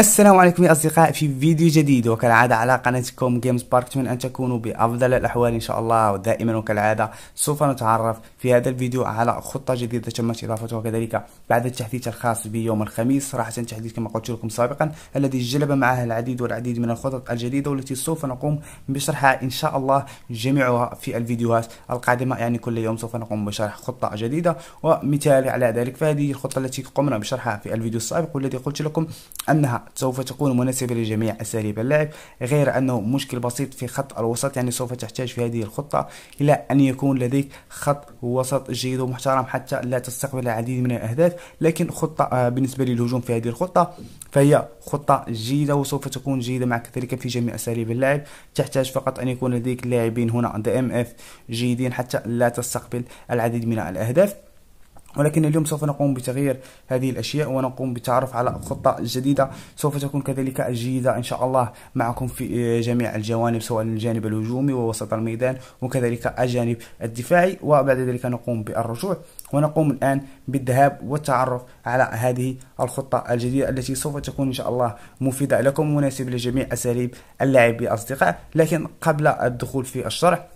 السلام عليكم يا أصدقاء في فيديو جديد وكالعادة على قناتكم جيمز بارك من أن تكونوا بأفضل الأحوال إن شاء الله ودائما وكالعادة سوف نتعرف في هذا الفيديو على خطة جديدة تمت إضافتها وكذلك بعد التحديث الخاص بيوم الخميس صراحة التحديث كما قلت لكم سابقا الذي جلب معه العديد والعديد من الخطط الجديدة والتي سوف نقوم بشرحها إن شاء الله جميعها في الفيديوهات القادمة يعني كل يوم سوف نقوم بشرح خطة جديدة ومثال على ذلك فهذه الخطة التي قمنا بشرحها في الفيديو السابق والذي قلت لكم أنها سوف تكون مناسبة لجميع أساليب اللعب غير أنه مشكل بسيط في خط الوسط يعني سوف تحتاج في هذه الخطة إلى أن يكون لديك خط وسط جيد ومحترم حتى لا تستقبل العديد من الأهداف لكن خطة آه، بالنسبة للهجوم في هذه الخطة فهي خطة جيدة وسوف تكون جيدة معك كذلك في جميع أساليب اللعب تحتاج فقط أن يكون لديك لاعبين هنا دي ام اف جيدين حتى لا تستقبل العديد من الأهداف ولكن اليوم سوف نقوم بتغيير هذه الاشياء ونقوم بالتعرف على خطه جديده سوف تكون كذلك جيده ان شاء الله معكم في جميع الجوانب سواء الجانب الهجومي ووسط الميدان وكذلك الجانب الدفاعي وبعد ذلك نقوم بالرجوع ونقوم الان بالذهاب والتعرف على هذه الخطه الجديده التي سوف تكون ان شاء الله مفيده لكم ومناسبه لجميع اساليب اللعب يا اصدقاء لكن قبل الدخول في الشرح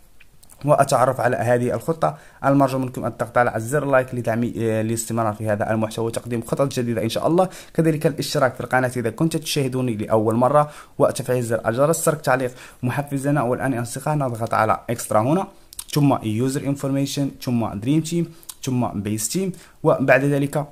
واتعرف على هذه الخطه المرجو منكم ان تضغط على زر لايك لدعم الاستمرار في هذا المحتوى وتقديم خطط جديده ان شاء الله كذلك الاشتراك في القناه اذا كنت تشاهدوني لاول مره وتفعيل زر الجرس ترك تعليق محفزنا والان اصدقاء نضغط على اكسترا هنا ثم يوزر انفورميشن ثم دريم تيم ثم بيس تيم وبعد ذلك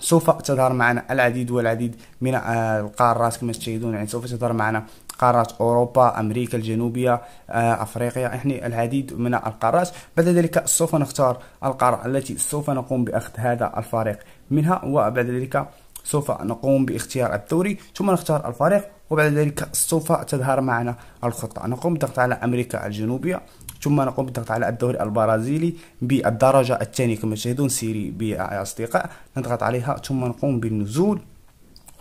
سوف تظهر معنا العديد والعديد من آه، القارات كما تشاهدون يعني سوف تظهر معنا قارات اوروبا امريكا الجنوبيه آه، افريقيا يعني العديد من القارات بعد ذلك سوف نختار القاره التي سوف نقوم باخذ هذا الفريق منها وبعد ذلك سوف نقوم باختيار الدوري ثم نختار الفريق وبعد ذلك سوف تظهر معنا الخطة نقوم بالضغط على أمريكا الجنوبية ثم نقوم بالضغط على الدوري البرازيلي بالدرجة الثانية كما تشاهدون سيري اصدقاء نضغط عليها ثم نقوم بالنزول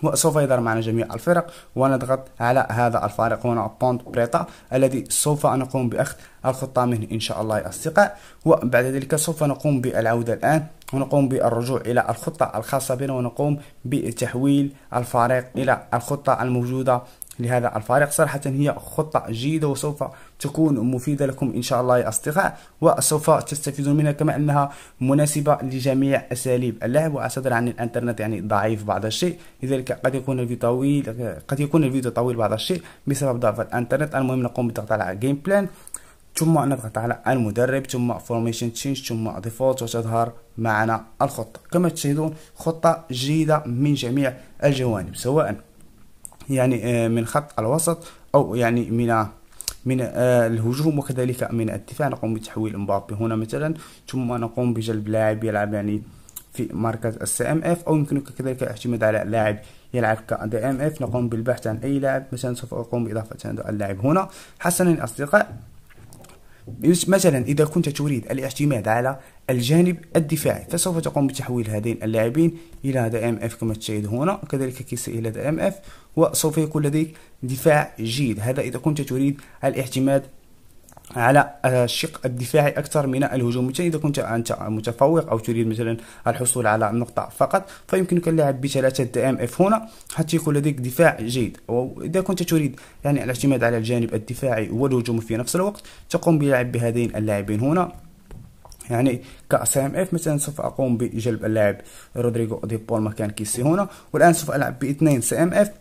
وسوف يظهر معنا جميع الفرق ونضغط على هذا الفارق هنا بوند بريتا الذي سوف نقوم بأخذ الخطة منه إن شاء الله يا أصدقاء وبعد ذلك سوف نقوم بالعودة الآن ونقوم بالرجوع إلى الخطة الخاصة بنا ونقوم بتحويل الفريق إلى الخطة الموجودة لهذا الفريق صراحة هي خطة جيدة وسوف تكون مفيدة لكم إن شاء الله يا أصدقاء وسوف تستفيدون منها كما أنها مناسبة لجميع أساليب اللعب وأصدر عن الإنترنت يعني ضعيف بعض الشيء لذلك قد يكون الفيديو طويل قد يكون الفيديو طويل بعض الشيء بسبب ضعف الإنترنت المهم نقوم بالضغط على جيم بلان ثم نضغط على المدرب ثم فورميشن تشينج ثم ديفولت وتظهر معنا الخطة كما تشاهدون خطة جيدة من جميع الجوانب سواء يعني آه، من خط الوسط أو يعني من آه، من آه، الهجوم وكذلك من الدفاع نقوم بتحويل مبابي هنا مثلا ثم نقوم بجلب لاعب يلعب يعني في مركز السي ام اف او يمكنك كذلك الاعتماد على لاعب يلعب كدي ام اف نقوم بالبحث عن اي لاعب مثلا سوف اقوم باضافه هذا اللاعب هنا حسنا اصدقاء مثلا إذا كنت تريد الاعتماد على الجانب الدفاعي فسوف تقوم بتحويل هذين اللاعبين إلى هذا ام اف كما تشاهد هنا كذلك كيس إلى هذا ام اف وسوف يكون لديك دفاع جيد هذا إذا كنت تريد الاعتماد على آه، الشق الدفاعي اكثر من الهجوم مثلا اذا كنت انت متفوق او تريد مثلا الحصول على نقطه فقط فيمكنك اللعب بثلاثه ام اف هنا حتى يكون لديك دفاع جيد واذا كنت تريد يعني الاعتماد على الجانب الدفاعي والهجوم في نفس الوقت تقوم بلعب بهذين اللاعبين هنا يعني كسي ام اف مثلا سوف اقوم بجلب اللاعب رودريغو دي بول مكان كيسي هنا والان سوف العب باثنين سي ام اف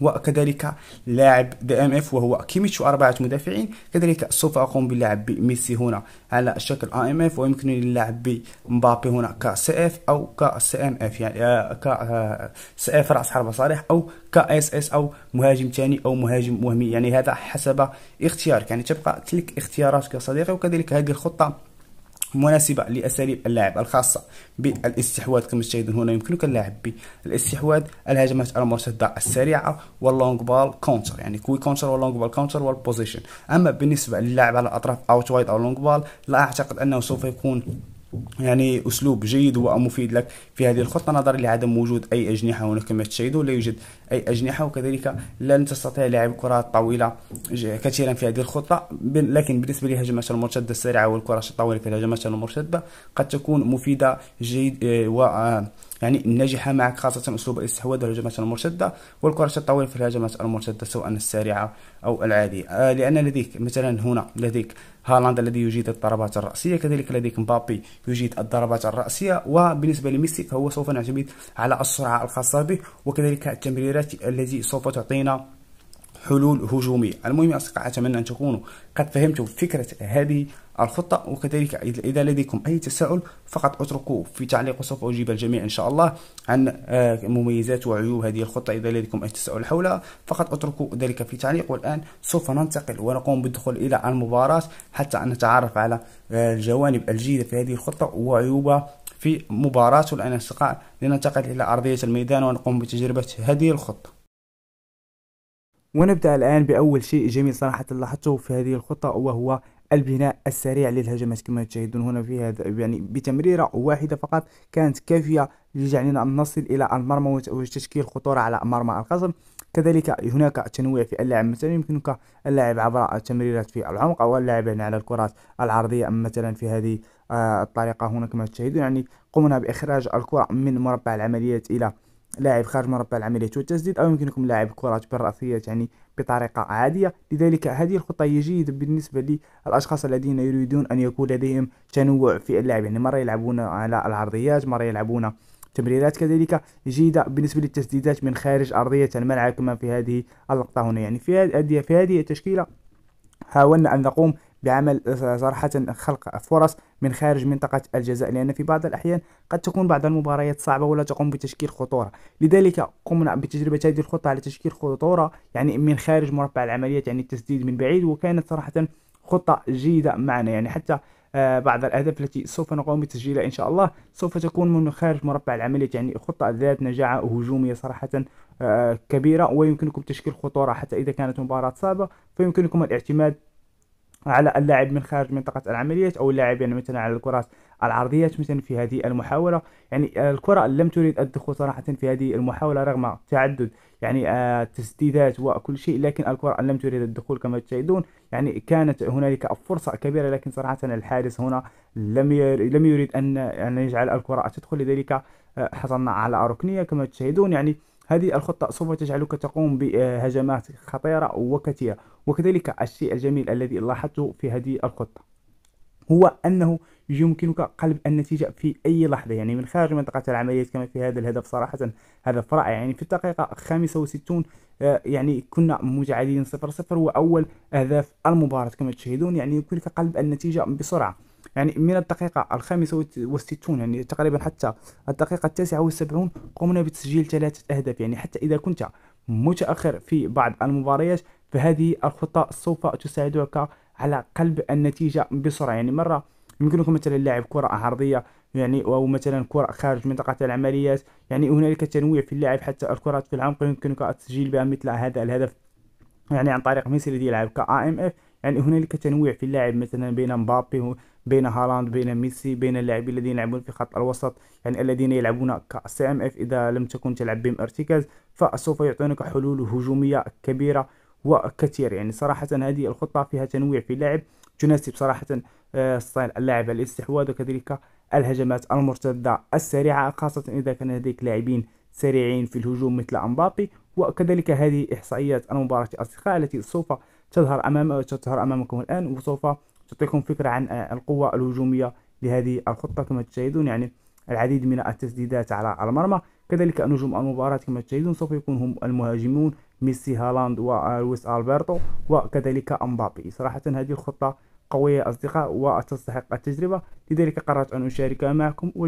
وكذلك لاعب دي ام اف وهو كيميتش واربعه مدافعين كذلك سوف اقوم باللعب بميسي هنا على شكل اي ام اف ويمكنني اللعب بمبابي هنا كسي اف او كسي ام اف يعني آه، ك آه، سي اف راس حربه صالح او كاس اس او مهاجم ثاني او مهاجم وهمي يعني هذا حسب اختيارك يعني تبقى تلك اختياراتك يا صديقي وكذلك هذه الخطه مناسبة لأساليب اللعب الخاصة بالاستحواذ كما تشاهدون هنا يمكنك اللعب بالاستحواذ الهجمات المرتدة السريعة واللونج بال كونتر يعني كوي كونتر واللونج بال كونتر والبوزيشن أما بالنسبة للعب على الأطراف أوت وايد أو لونج بال لا أعتقد أنه سوف يكون يعني اسلوب جيد ومفيد لك في هذه الخطه نظرا لعدم وجود اي اجنحه هنا كما تشاهدون لا يوجد اي اجنحه وكذلك لن تستطيع لعب كرات طويله كثيرا في هذه الخطه لكن بالنسبه لهجمات المرتده السريعه والكرات الطويله في الهجمات المرتده قد تكون مفيده جيد آه، و آه، يعني الناجحه معك خاصة أسلوب الاستحواذ والهجمات المرتدة والكرة الطويلة في الهجمات المرتدة سواء السريعة أو العادية آه لأن لديك مثلا هنا لديك هالاند الذي يجيد الضربات الرأسية كذلك لديك مبابي يجيد الضربات الرأسية وبالنسبة لميسي فهو سوف نعتمد على السرعة الخاصة به وكذلك التمريرات التي سوف تعطينا حلول هجومية المهم يا أصدقاء أتمنى أن تكونوا قد فهمتوا فكرة هذه الخطة وكذلك إذا لديكم أي تساؤل فقط اتركوه في تعليق وسوف أجيب الجميع إن شاء الله عن آه، مميزات وعيوب هذه الخطة إذا لديكم أي تساؤل حولها فقط اتركوا ذلك في تعليق والآن سوف ننتقل ونقوم بالدخول إلى المباراة حتى أن نتعرف على آه، الجوانب الجيدة في هذه الخطة وعيوبها في مباراة الآن أصدقاء لننتقل إلى أرضية الميدان ونقوم بتجربة هذه الخطة ونبدأ الآن بأول شيء جميل صراحة لاحظته في هذه الخطة وهو البناء السريع للهجمات كما تشاهدون هنا في هذا يعني بتمريرة واحدة فقط كانت كافية لجعلنا نصل إلى المرمى وتشكيل خطورة على مرمى الخصم كذلك هناك تنويع في اللعب مثلا يمكنك اللعب عبر التمريرات في العمق او اللعب يعني على الكرات العرضيه مثلا في هذه آه، الطريقه هنا كما تشاهدون يعني قمنا باخراج الكره من مربع العمليات الى لاعب خارج مربع العملية والتسديد أو يمكنكم لاعب كرات بالرأسية يعني بطريقة عادية لذلك هذه الخطة جيدة بالنسبة للأشخاص الذين يريدون أن يكون لديهم تنوع في اللعب يعني مرة يلعبون على العرضيات مرة يلعبون تمريرات كذلك جيدة بالنسبة للتسديدات من خارج أرضية الملعب كما في هذه اللقطة هنا يعني في هذه التشكيلة حاولنا أن نقوم بعمل صراحة خلق فرص من خارج منطقة الجزاء لأن في بعض الأحيان قد تكون بعض المباريات صعبة ولا تقوم بتشكيل خطورة لذلك قمنا بتجربة هذه الخطة على تشكيل خطورة يعني من خارج مربع العمليات يعني التسديد من بعيد وكانت صراحة خطة جيدة معنا يعني حتى آه، بعض الأهداف التي سوف نقوم بتسجيلها إن شاء الله سوف تكون من خارج مربع العملية يعني خطة ذات نجاعة هجومية صراحة آه، كبيرة ويمكنكم تشكيل خطورة حتى إذا كانت مباراة صعبة فيمكنكم الاعتماد على اللاعب من خارج منطقة العمليات أو اللاعب يعني مثلا على الكرات العرضيات مثلا في هذه المحاولة يعني الكرة لم تريد الدخول صراحة في هذه المحاولة رغم تعدد يعني التسديدات آه، وكل شيء لكن الكرة لم تريد الدخول كما تشاهدون يعني كانت هنالك فرصة كبيرة لكن صراحة الحارس هنا لم لم يريد أن يعني يجعل الكرة تدخل لذلك آه، حصلنا على ركنية كما تشاهدون يعني هذه الخطة سوف تجعلك تقوم بهجمات خطيرة وكثيرة وكذلك الشيء الجميل الذي لاحظته في هذه الخطة هو أنه يمكنك قلب النتيجة في أي لحظة يعني من خارج منطقة العمليات كما في هذا الهدف صراحة هدف رائع يعني في الدقيقة 65 آه، يعني كنا متعادلين 0-0 وأول أهداف المباراة كما تشاهدون يعني يمكنك قلب النتيجة بسرعة يعني من الدقيقة الخامسة والستون يعني تقريبا حتى الدقيقة التاسعة والسبعون قمنا بتسجيل ثلاثة أهداف يعني حتى إذا كنت متأخر في بعض المباريات فهذه الخطة سوف تساعدك على قلب النتيجة بسرعة يعني مرة يمكنك مثلا لاعب كرة عرضية يعني أو مثلا كرة خارج منطقة العمليات يعني هنالك تنويع في اللاعب حتى الكرات في العمق يمكنك التسجيل بها مثل هذا الهدف يعني عن طريق ميسي الذي يلعب كا ام اف يعني هنالك تنويع في اللاعب مثلا بين مبابي بين هالاند بين ميسي بين اللاعبين الذين يلعبون في خط الوسط يعني الذين يلعبون كسي ام اف اذا لم تكن تلعب بهم ارتكاز فسوف يعطونك حلول هجوميه كبيره وكثير يعني صراحه هذه الخطه فيها تنويع في اللعب تناسب صراحه آه، ستايل اللاعب الاستحواذ وكذلك الهجمات المرتده السريعه خاصه اذا كان لديك لاعبين سريعين في الهجوم مثل امبابي وكذلك هذه احصائيات المباراه الاصدقاء التي سوف تظهر امام تظهر امامكم الان وسوف تعطيكم فكرة عن آه، القوة الهجومية لهذه الخطة كما تشاهدون يعني العديد من التسديدات على المرمى كذلك نجوم المباراة كما تشاهدون سوف يكون هم المهاجمون ميسي هالاند ولويس آه، البرتو وكذلك امبابي صراحة هذه الخطة قوية أصدقاء وتستحق التجربة لذلك قررت أن أشاركها معكم